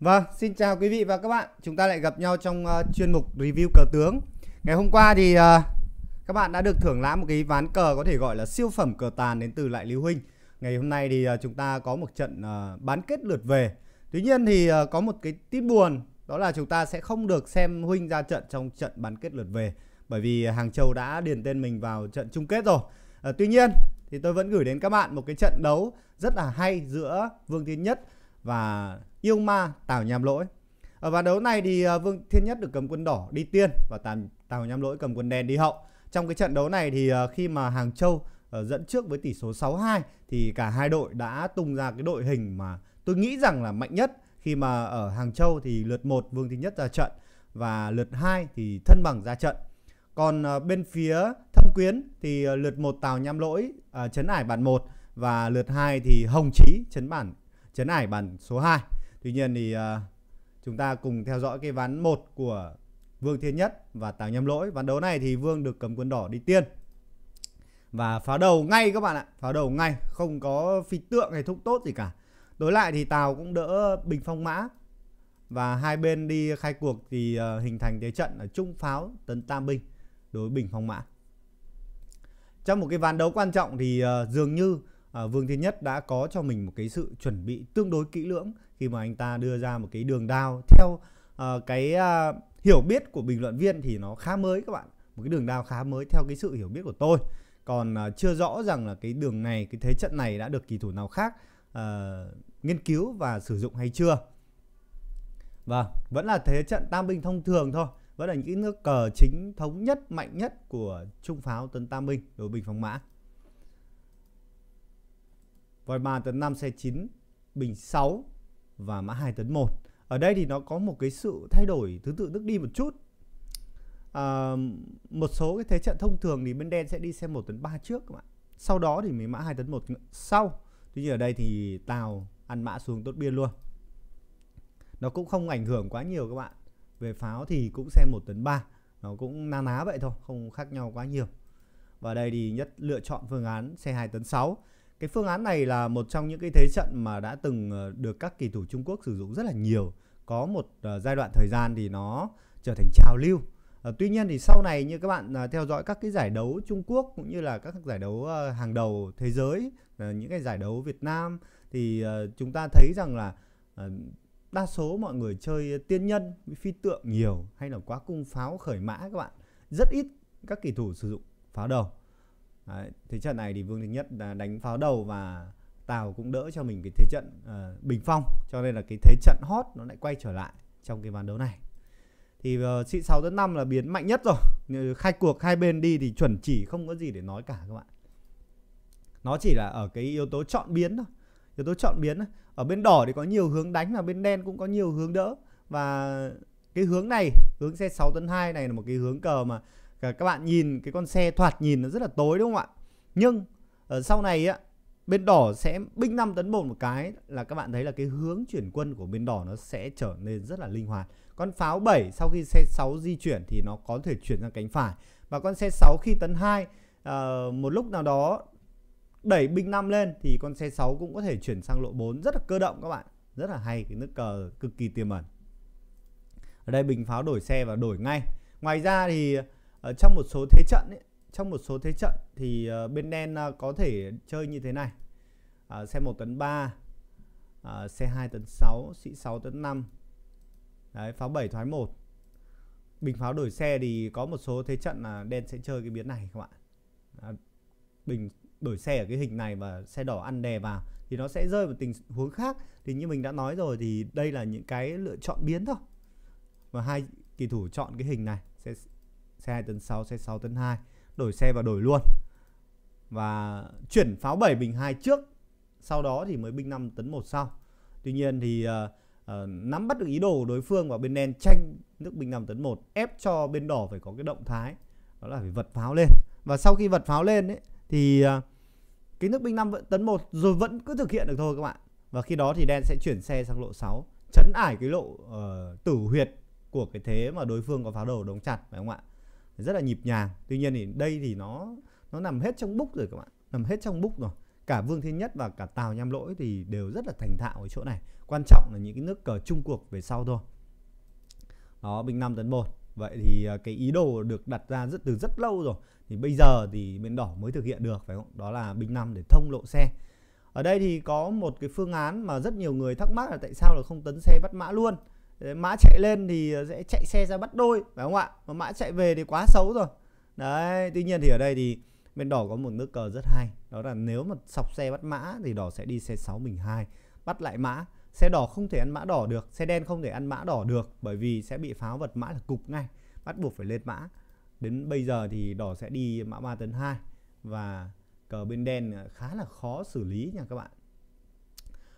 Vâng, xin chào quý vị và các bạn. Chúng ta lại gặp nhau trong uh, chuyên mục review cờ tướng. Ngày hôm qua thì uh, các bạn đã được thưởng lãm một cái ván cờ có thể gọi là siêu phẩm cờ tàn đến từ Lại Lưu Huynh. Ngày hôm nay thì uh, chúng ta có một trận uh, bán kết lượt về. Tuy nhiên thì uh, có một cái tin buồn đó là chúng ta sẽ không được xem Huynh ra trận trong trận bán kết lượt về bởi vì Hàng Châu đã điền tên mình vào trận chung kết rồi. Uh, tuy nhiên thì tôi vẫn gửi đến các bạn một cái trận đấu rất là hay giữa Vương Thiên Nhất và yêu ma Tào Nham Lỗi. Ở ván đấu này thì à, Vương Thiên Nhất được cầm quân đỏ đi tiên và Tào Tào Nham Lỗi cầm quân đen đi hậu. Trong cái trận đấu này thì à, khi mà Hàng Châu ờ, dẫn trước với tỷ số 6-2 thì cả hai đội đã tung ra cái đội hình mà tôi nghĩ rằng là mạnh nhất khi mà ở Hàng Châu thì lượt một Vương Thiên Nhất ra trận và lượt 2 thì Thân Bằng ra trận. Còn à, bên phía Thâm Quyến thì lượt một Tào Nham Lỗi chấn ải bàn 1 và lượt 2 thì Hồng Chí chấn bản chấn ải bàn số 2. Tuy nhiên thì uh, chúng ta cùng theo dõi cái ván 1 của Vương Thiên Nhất và Tàng Nhâm Lỗi. Ván đấu này thì Vương được cầm quân đỏ đi tiên. Và phá đầu ngay các bạn ạ, phá đầu ngay, không có phi tượng hay thúc tốt gì cả. Đối lại thì Tào cũng đỡ bình phong mã. Và hai bên đi khai cuộc thì uh, hình thành thế trận ở trung pháo tấn tam binh đối bình phong mã. Trong một cái ván đấu quan trọng thì uh, dường như uh, Vương Thiên Nhất đã có cho mình một cái sự chuẩn bị tương đối kỹ lưỡng khi mà anh ta đưa ra một cái đường đao theo uh, cái uh, hiểu biết của bình luận viên thì nó khá mới các bạn một cái đường đao khá mới theo cái sự hiểu biết của tôi còn uh, chưa rõ rằng là cái đường này cái thế trận này đã được kỳ thủ nào khác uh, nghiên cứu và sử dụng hay chưa và vâng, vẫn là thế trận tam binh thông thường thôi vẫn là những nước cờ chính thống nhất mạnh nhất của trung pháo tấn tam binh đối bình phóng mã Vòi 3 tấn 5 xe 9 bình 6 và mã 2 tấn 1. Ở đây thì nó có một cái sự thay đổi thứ tự nước đi một chút. À, một số cái thế trận thông thường thì bên đen sẽ đi xem 1 tấn 3 trước các bạn. Sau đó thì mới mã 2 tấn 1 sau. Tuy nhiên ở đây thì Tàu ăn mã xuống tốt biên luôn. Nó cũng không ảnh hưởng quá nhiều các bạn. Về pháo thì cũng xem 1 tấn 3. Nó cũng na ná vậy thôi, không khác nhau quá nhiều. Và đây thì nhất lựa chọn phương án xe 2 tấn 6 cái phương án này là một trong những cái thế trận mà đã từng ờ, được các kỳ thủ Trung Quốc sử dụng rất là nhiều có một ờ, giai đoạn thời gian thì nó trở thành trào lưu ờ, tuy nhiên thì sau này như các bạn theo dõi các cái giải đấu Trung Quốc cũng như là các giải đấu hàng đầu thế giới những cái giải đấu Việt Nam thì chúng ta thấy rằng là đa số mọi người chơi tiên nhân phi tượng nhiều hay là quá cung pháo khởi mã các bạn rất ít các kỳ thủ sử dụng pháo đầu Đấy, thế trận này thì Vương đình Nhất đã đánh pháo đầu và Tào cũng đỡ cho mình cái thế trận uh, bình phong cho nên là cái thế trận hot nó lại quay trở lại trong cái ván đấu này thì uh, xị 6 tấn 5 là biến mạnh nhất rồi khai cuộc hai bên đi thì chuẩn chỉ không có gì để nói cả các bạn nó chỉ là ở cái yếu tố chọn biến thôi yếu tố chọn biến ở bên đỏ thì có nhiều hướng đánh và bên đen cũng có nhiều hướng đỡ và cái hướng này hướng xe 6 tấn 2 này là một cái hướng cờ mà Ờ, các bạn nhìn cái con xe thoạt nhìn nó rất là tối đúng không ạ nhưng ở ờ, sau này á bên đỏ sẽ binh 5 tấn bồn một cái là các bạn thấy là cái hướng chuyển quân của bên đỏ nó sẽ trở nên rất là linh hoạt con pháo 7 sau khi xe 6 di chuyển thì nó có thể chuyển sang cánh phải và con xe 6 khi tấn 2 uh, ờ, một lúc nào đó đẩy binh 5 lên thì con xe 6 cũng có thể chuyển sang lộ 4 rất là cơ động các bạn rất là hay cái nước cờ cực kỳ tiềm ẩn ở đây bình pháo đổi xe và đổi ngay ngoài ra thì ở ờ, trong một số thế trận ấy, trong một số thế trận thì uh, bên đen uh, có thể chơi như thế này uh, xe 1 tấn 3 uh, xe 2 tấn 6 sĩ 6 tấn 5 Đấy, pháo 7 thoái 1 bình pháo đổi xe thì có một số thế trận là đen sẽ chơi cái biến này các bạn à, bình đổi xe ở cái hình này và xe đỏ ăn đè vào thì nó sẽ rơi vào tình huống khác thì như mình đã nói rồi thì đây là những cái lựa chọn biến thôi và hai kỳ thủ chọn cái hình này sẽ xe 2 tấn 6, xe 6 tấn 2 đổi xe và đổi luôn và chuyển pháo 7 bình 2 trước sau đó thì mới binh 5 tấn 1 sau tuy nhiên thì uh, uh, nắm bắt được ý đồ của đối phương và bên đen tranh nước binh 5 tấn 1 ép cho bên đỏ phải có cái động thái đó là phải vật pháo lên và sau khi vật pháo lên ấy, thì uh, cái nước binh 5 tấn 1 rồi vẫn cứ thực hiện được thôi các bạn và khi đó thì đen sẽ chuyển xe sang lộ 6 chấn ải cái lộ uh, tử huyệt của cái thế mà đối phương có pháo đầu đóng chặt phải không ạ rất là nhịp nhàng tuy nhiên thì đây thì nó nó nằm hết trong búc rồi các bạn nằm hết trong búc rồi cả Vương Thiên Nhất và cả Tào Nham Lỗi thì đều rất là thành thạo ở chỗ này quan trọng là những cái nước cờ chung cuộc về sau thôi đó Bình 5 tấn 1 vậy thì à, cái ý đồ được đặt ra rất từ rất lâu rồi thì bây giờ thì bên đỏ mới thực hiện được phải không đó là Bình 5 để thông lộ xe ở đây thì có một cái phương án mà rất nhiều người thắc mắc là tại sao là không tấn xe bắt mã luôn mã chạy lên thì ờ, sẽ chạy xe ra bắt đôi phải không ạ mà mã chạy về thì quá xấu rồi đấy tuy nhiên thì ở đây thì bên đỏ có một nước cờ rất hay đó là nếu mà sọc xe bắt mã thì đỏ sẽ đi xe 6 bình hai bắt lại mã xe đỏ không thể ăn mã đỏ được xe đen không thể ăn mã đỏ được bởi vì sẽ bị pháo vật mã là cục ngay bắt buộc phải lên mã đến bây giờ thì đỏ sẽ đi mã 3 tấn 2 và cờ bên đen ờ, khá là khó xử lý nha các bạn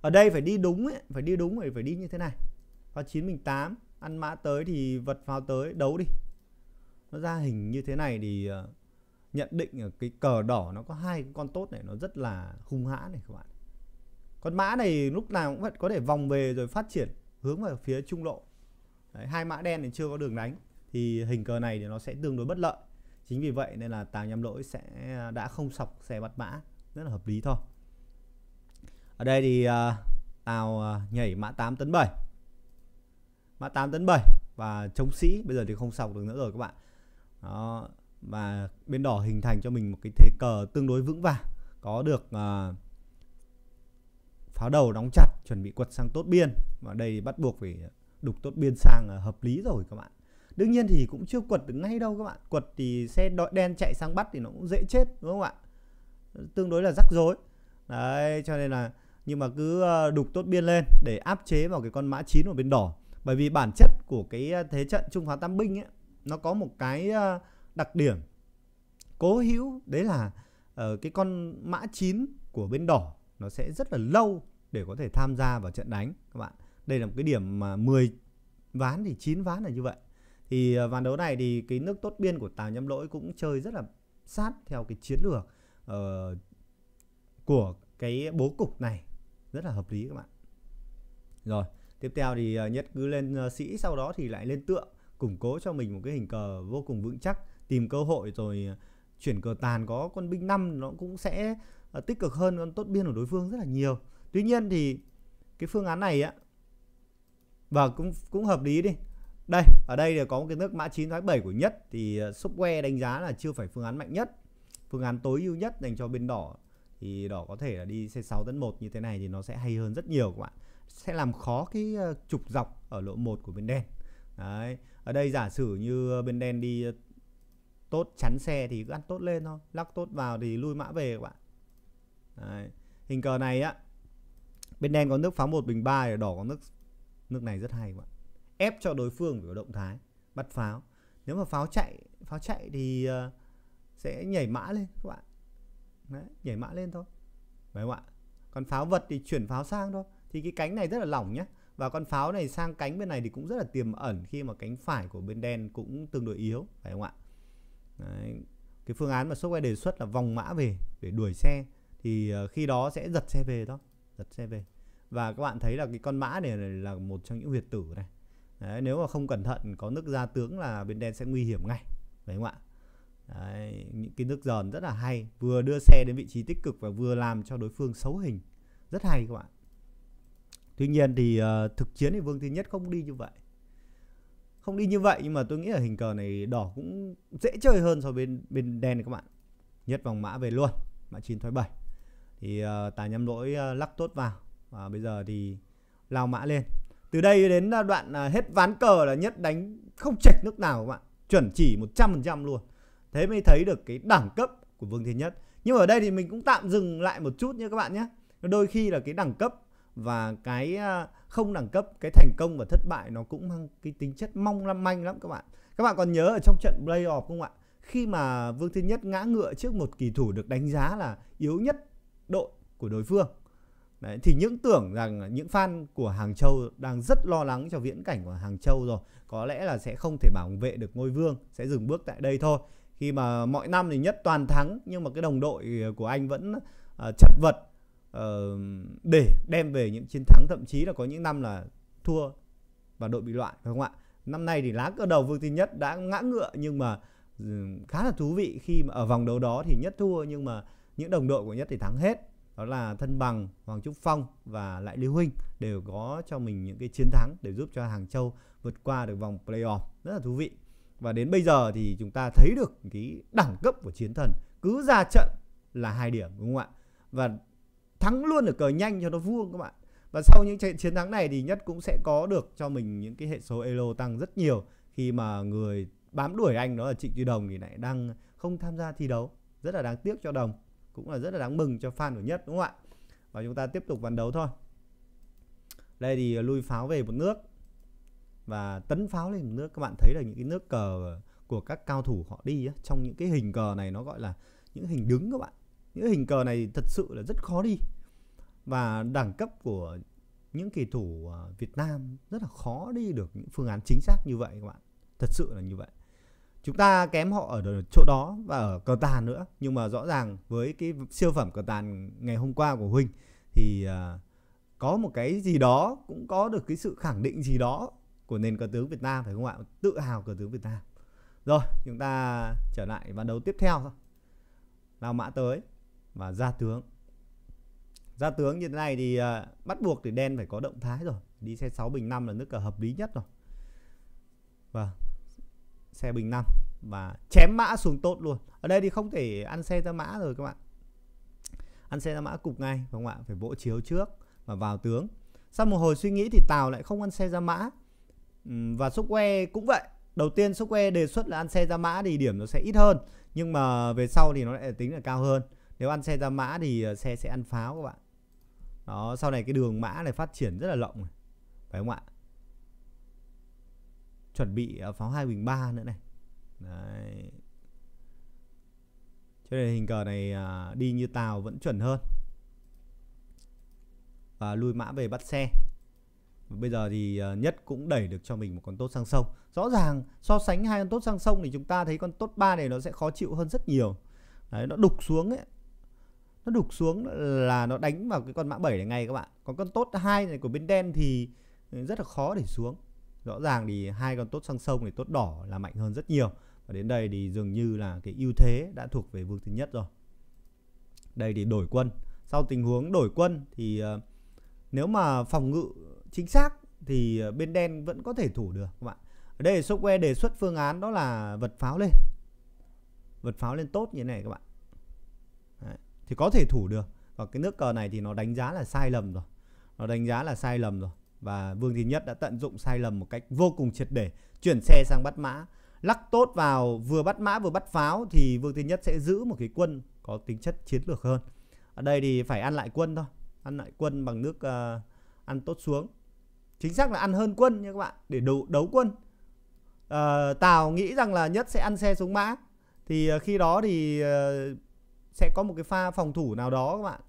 ở đây phải đi đúng ấy, phải đi đúng rồi phải đi như thế này và 9 mình 8 ăn mã tới thì vật pháo tới đấu đi nó ra hình như thế này thì ờ, nhận định ở cái cờ đỏ nó có hai con tốt này nó rất là hung hãn này các bạn con mã này lúc nào cũng vẫn có thể vòng về rồi phát triển hướng vào phía trung lộ Đấy, hai mã đen thì chưa có đường đánh thì hình cờ này thì nó sẽ tương đối bất lợi chính vì vậy nên là tàng nhầm lỗi sẽ ờ, đã không sọc xe bắt mã rất là hợp lý thôi ở đây thì ờ, tàu nhảy mã 8 tấn 7 mã 8 tấn 7 và chống sĩ bây giờ thì không sọc được nữa rồi các bạn đó và bên đỏ hình thành cho mình một cái thế cờ tương đối vững vàng có được uh, pháo đầu đóng chặt chuẩn bị quật sang tốt biên và đây bắt buộc phải đục tốt biên sang uh, hợp lý rồi các bạn đương nhiên thì cũng chưa quật được ngay đâu các bạn quật thì xe đen chạy sang bắt thì nó cũng dễ chết đúng không ạ tương đối là rắc rối đấy cho nên là nhưng mà cứ à, đục tốt biên lên để áp chế vào cái con mã 9 ở bên đỏ bởi vì bản chất của cái ờ, thế trận trung pháo tam binh ấy nó có một cái ờ, đặc điểm cố hữu đấy là uh, cái con mã 9 của bên đỏ nó sẽ rất là lâu để có thể tham gia vào trận đánh các bạn. Đây là một cái điểm mà 10 ván thì 9 ván là như vậy. Thì uh, ván đấu này thì cái nước tốt biên của Tào Nhâm Lỗi cũng chơi rất là sát theo cái chiến lược uh, của cái bố cục này rất là hợp lý các bạn. Rồi tiếp theo thì ờ, nhất cứ lên ờ, sĩ sau đó thì lại lên tượng củng cố cho mình một cái hình cờ vô cùng vững chắc tìm cơ hội rồi ờ, chuyển cờ tàn có con binh năm nó cũng sẽ tích cực hơn con tốt biên của đối phương rất là nhiều tuy nhiên thì cái phương án này á và cũng cũng hợp lý đi đây ở đây thì có một cái nước mã 9 thái 7 của nhất thì software đánh giá là chưa phải phương án mạnh nhất phương án tối ưu nhất dành cho bên đỏ thì đỏ có thể là đi xe 6 tấn 1 như thế này thì nó sẽ hay hơn rất nhiều các bạn sẽ làm khó cái ờ, trục dọc ở lộ 1 của bên đen đấy ở đây giả sử như bên đen đi ờ, tốt chắn xe thì cứ ăn tốt lên thôi lắc tốt vào thì lui mã về các bạn đấy. hình cờ này á bên đen có nước pháo một bình ba thì đỏ có nước nước này rất hay các bạn ép cho đối phương phải có động thái bắt pháo nếu mà pháo chạy pháo chạy thì ờ, sẽ nhảy mã lên các bạn Đấy, nhảy mã lên thôi Đấy không ạ còn pháo vật thì chuyển pháo sang thôi thì cái cánh này rất là lỏng nhé và con pháo này sang cánh bên này thì cũng rất là tiềm ẩn khi mà cánh phải của bên đen cũng tương đối yếu phải không ạ Đấy. cái phương án mà Sokwe đề xuất là vòng mã về để đuổi xe thì ờ, khi đó sẽ giật xe về đó giật xe về và các bạn thấy là cái con mã này là một trong những huyệt tử này Đấy, nếu mà không cẩn thận có nước ra tướng là bên đen sẽ nguy hiểm ngay phải không ạ Đấy, những cái nước giòn rất là hay vừa đưa xe đến vị trí tích cực và vừa làm cho đối phương xấu hình rất hay các bạn Tuy nhiên thì uh, thực chiến thì Vương Thứ Nhất không đi như vậy. Không đi như vậy nhưng mà tôi nghĩ là hình cờ này đỏ cũng dễ chơi hơn so với bên, bên đen này các bạn. Nhất vòng mã về luôn, mã 9 thoái 7. Thì uh, tài nhắm lỗi uh, lắc tốt vào và bây giờ thì lao mã lên. Từ đây đến đoạn uh, hết ván cờ là Nhất đánh không chệch nước nào các bạn. Chuẩn chỉ 100% luôn. Thế mới thấy được cái đẳng cấp của Vương Thiên Nhất. Nhưng ở đây thì mình cũng tạm dừng lại một chút nha các bạn nhé. Đôi khi là cái đẳng cấp và cái à, không đẳng cấp cái thành công và thất bại nó cũng mang cái tính chất mong lắm manh lắm các bạn các bạn còn nhớ ở trong trận playoff không ạ khi mà Vương Thiên Nhất ngã ngựa trước một kỳ thủ được đánh giá là yếu nhất đội của đối phương Đấy, thì những tưởng rằng những fan của Hàng Châu đang rất lo lắng cho viễn cảnh của Hàng Châu rồi có lẽ là sẽ không thể bảo vệ được ngôi vương sẽ dừng bước tại đây thôi khi mà mọi năm thì nhất toàn thắng nhưng mà cái đồng đội của anh vẫn à, chật vật Ờ, để đem về những chiến thắng thậm chí là có những năm là thua và đội bị loại phải không ạ năm nay thì lá cờ đầu Vương Tinh Nhất đã ngã ngựa nhưng mà ừ, khá là thú vị khi mà ở vòng đấu đó thì Nhất thua nhưng mà những đồng đội của Nhất thì thắng hết đó là Thân Bằng, Hoàng Trúc Phong và lại Lưu Huynh đều có cho mình những cái chiến thắng để giúp cho Hàng Châu vượt qua được vòng playoff rất là thú vị và đến bây giờ thì chúng ta thấy được cái đẳng cấp của chiến thần cứ ra trận là hai điểm đúng không ạ và thắng luôn ở cờ nhanh cho nó vuông các bạn và sau những trận chiến thắng này thì nhất cũng sẽ có được cho mình những cái hệ số elo tăng rất nhiều khi mà người bám đuổi anh đó là trịnh duy đồng thì lại đang không tham gia thi đấu rất là đáng tiếc cho đồng cũng là rất là đáng mừng cho fan của nhất đúng không ạ và chúng ta tiếp tục ván đấu thôi đây thì lui pháo về một nước và tấn pháo lên một nước các bạn thấy là những cái nước cờ của các cao thủ họ đi trong những cái hình cờ này nó gọi là những hình đứng các bạn những hình cờ này thật sự là rất khó đi và đẳng cấp của những kỳ thủ à, Việt Nam rất là khó đi được những phương án chính xác như vậy các bạn thật sự là như vậy chúng ta kém họ ở chỗ đó và ở cờ tàn nữa nhưng mà rõ ràng với cái siêu phẩm cờ tàn ngày hôm qua của Huynh thì à, có một cái gì đó cũng có được cái sự khẳng định gì đó của nền cờ tướng Việt Nam phải không ạ tự hào cờ tướng Việt Nam rồi chúng ta trở lại ván đấu tiếp theo thôi nào mã tới và ra tướng ra tướng như thế này thì à, bắt buộc thì đen phải có động thái rồi đi xe 6 bình 5 là nước cờ hợp lý nhất rồi và vâng, xe bình 5 và chém mã xuống tốt luôn ở đây thì không thể ăn xe ra mã rồi các bạn ăn xe ra mã cục ngay phải không ạ phải vỗ chiếu trước và vào tướng sau một hồi suy nghĩ thì tàu lại không ăn xe ra mã và que cũng vậy đầu tiên que đề xuất là ăn xe ra mã thì điểm nó sẽ ít hơn nhưng mà về sau thì nó lại tính là cao hơn nếu ăn xe ra mã thì ờ, xe sẽ ăn pháo các bạn đó sau này cái đường mã này phát triển rất là rộng phải không ạ chuẩn bị ờ, pháo hai bình ba nữa này Đấy. cho nên hình cờ này à, đi như tàu vẫn chuẩn hơn và lui mã về bắt xe bây giờ thì ờ, nhất cũng đẩy được cho mình một con tốt sang sông rõ ràng so sánh hai con tốt sang sông thì chúng ta thấy con tốt ba này nó sẽ khó chịu hơn rất nhiều Đấy, nó đục xuống ấy nó đục xuống là nó đánh vào cái con mã 7 này ngay các bạn còn con tốt hai này của bên đen thì ừ, rất là khó để xuống rõ ràng thì hai con tốt sang sông thì tốt đỏ là mạnh hơn rất nhiều và đến đây thì dường như là cái ưu thế đã thuộc về vương thứ nhất rồi đây thì đổi quân sau tình huống đổi quân thì ờ, nếu mà phòng ngự chính xác thì ờ, bên đen vẫn có thể thủ được các bạn ở đây Sockware đề xuất phương án đó là vật pháo lên vật pháo lên tốt như thế này các bạn thì có thể thủ được và cái nước cờ này thì nó đánh giá là sai lầm rồi nó đánh giá là sai lầm rồi và Vương Thiên Nhất đã tận dụng sai lầm một cách vô cùng triệt để chuyển xe sang bắt mã lắc tốt vào vừa bắt mã vừa bắt pháo thì Vương Thiên Nhất sẽ giữ một cái quân có tính chất chiến lược hơn ở đây thì phải ăn lại quân thôi ăn lại quân bằng nước uh, ăn tốt xuống chính xác là ăn hơn quân nha các bạn để đấu đấu quân uh, Tào nghĩ rằng là Nhất sẽ ăn xe xuống mã thì uh, khi đó thì uh, sẽ có một cái pha phòng thủ nào đó các bạn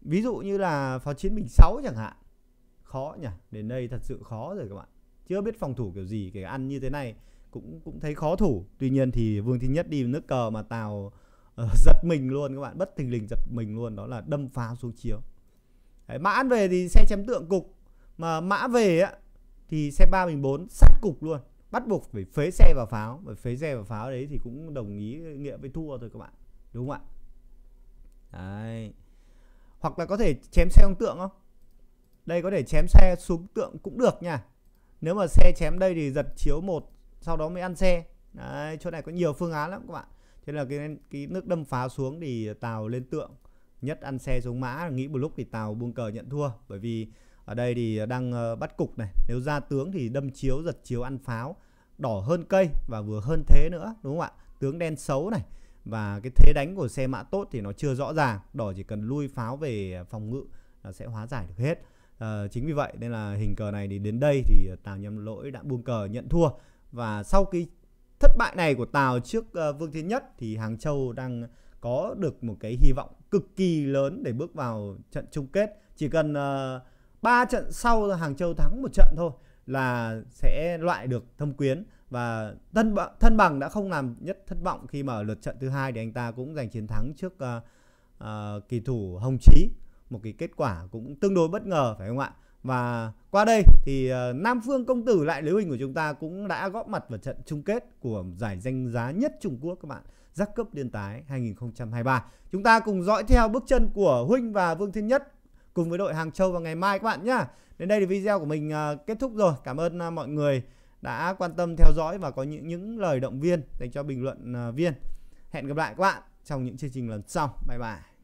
ví dụ như là pháo chiến bình 6 chẳng hạn khó nhỉ đến đây thật sự khó rồi các bạn chưa biết phòng thủ kiểu gì kể ăn như thế này cũng cũng thấy khó thủ tuy nhiên thì vương thiên nhất đi nước cờ mà tàu ờ, uh, giật mình luôn các bạn bất thình lình giật mình luôn đó là đâm pháo xuống chiếu Đấy, mã về thì xe chém tượng cục mà mã về á thì xe ba bình bốn sát cục luôn bắt buộc phải phế xe và pháo và phế xe và pháo đấy thì cũng đồng ý nghĩa với thua thôi các bạn đúng không ạ đấy. hoặc là có thể chém xe ông tượng không đây có thể chém xe xuống tượng cũng được nha nếu mà xe chém đây thì giật chiếu một sau đó mới ăn xe đấy, chỗ này có nhiều phương án lắm các bạn thế là cái cái nước đâm phá xuống thì tàu lên tượng nhất ăn xe xuống mã nghĩ một lúc thì tàu buông cờ nhận thua bởi vì ở đây thì ờ, đang ờ, bắt cục này nếu ra tướng thì đâm chiếu giật chiếu ăn pháo đỏ hơn cây và vừa hơn thế nữa đúng không ạ tướng đen xấu này và cái thế đánh của xe mã tốt thì nó chưa rõ ràng đỏ chỉ cần lui pháo về phòng ngự là sẽ hóa giải được hết à, chính vì vậy nên là hình cờ này thì đến đây thì tào nhầm lỗi đã buông cờ nhận thua và sau cái thất bại này của tào trước vương thiên nhất thì hàng châu đang có được một cái hy vọng cực kỳ lớn để bước vào trận chung kết chỉ cần uh, 3 trận sau Hàng Châu thắng một trận thôi là sẽ loại được Thâm Quyến và thân thân bằng đã không làm nhất thất vọng khi mà lượt trận thứ hai thì anh ta cũng giành chiến thắng trước uh, uh, kỳ thủ Hồng Chí một cái kết quả cũng tương đối bất ngờ phải không ạ và qua đây thì uh, Nam Phương Công Tử lại Lưu Hình của chúng ta cũng đã góp mặt vào trận chung kết của giải danh giá nhất Trung Quốc các bạn giác cấp liên tái 2023 chúng ta cùng dõi theo bước chân của Huynh và Vương Thiên Nhất cùng với đội Hàng Châu vào ngày mai các bạn nhá. Đến đây thì video của mình à, kết thúc rồi. Cảm ơn à, mọi người đã quan tâm theo dõi và có những những lời động viên dành cho bình luận à, viên. Hẹn gặp lại các bạn trong những chương trình lần sau. Bye bye.